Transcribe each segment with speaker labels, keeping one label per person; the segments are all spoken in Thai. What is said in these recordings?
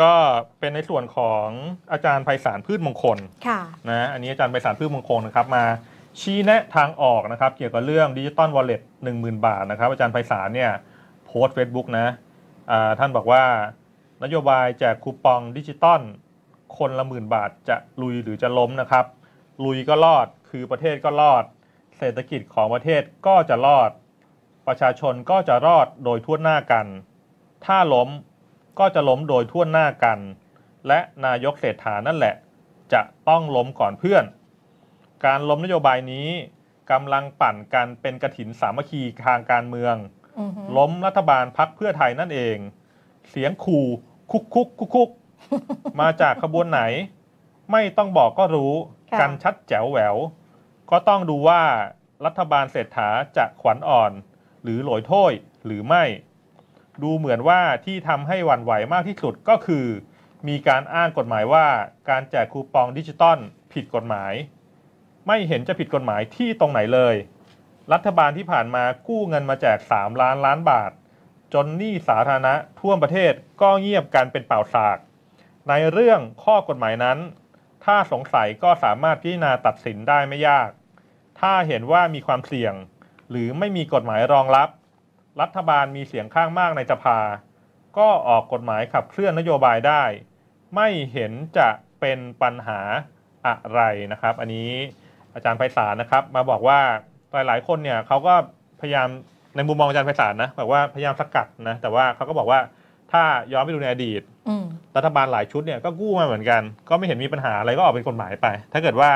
Speaker 1: ก็เป็นในส่วนของอาจารย์ไพศาลพืชมงคลนะ อันนี้อาจารย์ไพศาลพืชมงคลนะครับมา ชี้แนะทางออกนะครับ เกี่ยวกับเรื่องดิจิตอลวอลเล็ตหนึ่งหมื่นบาทนะครับ อาจารย์ไพศาลเนี่ยโพสต์เฟซบุ๊กนะท่านบอกว่านโยบายแจกคูปองดิจิตอลคนละหมื่นบาทจะลุยหรือจะล้มนะครับ ลุยก็รอดคือประเทศก็รอดเศรษฐกิจของประเทศก็จะรอด ประชาชนก็จะรอดโดยทั่วหน้ากัน ถ้าล้มก็จะล้มโดยทั่วหน้ากัน และนายกเศรษฐานั่นแหละ จะต้องล้มก่อนเพื่อน การล้มนโยบายนี้กำลังปั่นกันเป็นกระถิน สามัคคีทางการเมือง ล้มรัฐบาลพักเพื่อไทยนั่นเอง เสียงขู่คุกคุกคุกคุกมาจากขบวนไหน ไม่ต้องบอกก็รู้ กันชัดแจ๋วแหววก็ต้องดูว่ารัฐบาลเศรษฐาจะขวัญอ่อน หรือหลอยถ้ยหรือไม่ดูเหมือนว่าที่ทำให้หวั่นไหวมากที่สุดก็คือ มีการอ้างกฎหมายว่าการแจกคูปองดิจิตอลผิดกฎหมาย ไม่เห็นจะผิดกฎหมายที่ตรงไหนเลย รัฐบาลที่ผ่านมากู้เงินมาแจก 3 ล้านล้านบาท จนหนี้สาธารณะทั่วประเทศก็เงียบกันเป็นเป่าสาก ในเรื่องข้อกฎหมายนั้น ถ้าสงสัยก็สามารถพิจารณาตัดสินได้ไม่ยาก ถ้าเห็นว่ามีความเสี่ยง หรือไม่มีกฎหมายรองรับรัฐบาลมีเสียงข้างมากในสภา ก็ออกกฎหมายขับเคลื่อนนโยบายได้ ไม่เห็นจะเป็นปัญหาอะไรนะครับ อันนี้อาจารย์ไพศาลนะครับมาบอกว่า หลายๆ คนเนี่ยเขาก็พยายาม ในมุมมองอาจารย์ไพศาลนะบอกว่าพยายามสกัดนะ แต่ว่าเขาก็บอกว่า ถ้าย้อนไปดูในอดีตรัฐบาลหลายชุดเนี่ยก็กู้มาเหมือนกัน ก็ไม่เห็นมีปัญหา อะไรก็ออกเป็นกฎหมายไป ถ้าเกิดว่า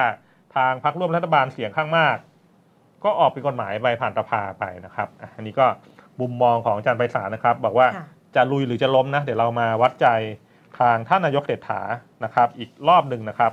Speaker 1: ทางพรรคร่วมรัฐบาลเสียงข้างมาก ก็ออกเป็นกฎหมายไปผ่านสภาไปนะครับ อันนี้ก็มุมมองของอาจารย์ไพศาลนะครับบอกว่าจะลุยหรือจะล้มนะ เดี๋ยวเรามาวัดใจทางท่านนายกเศรษฐานะครับ อีกรอบหนึ่งนะครับ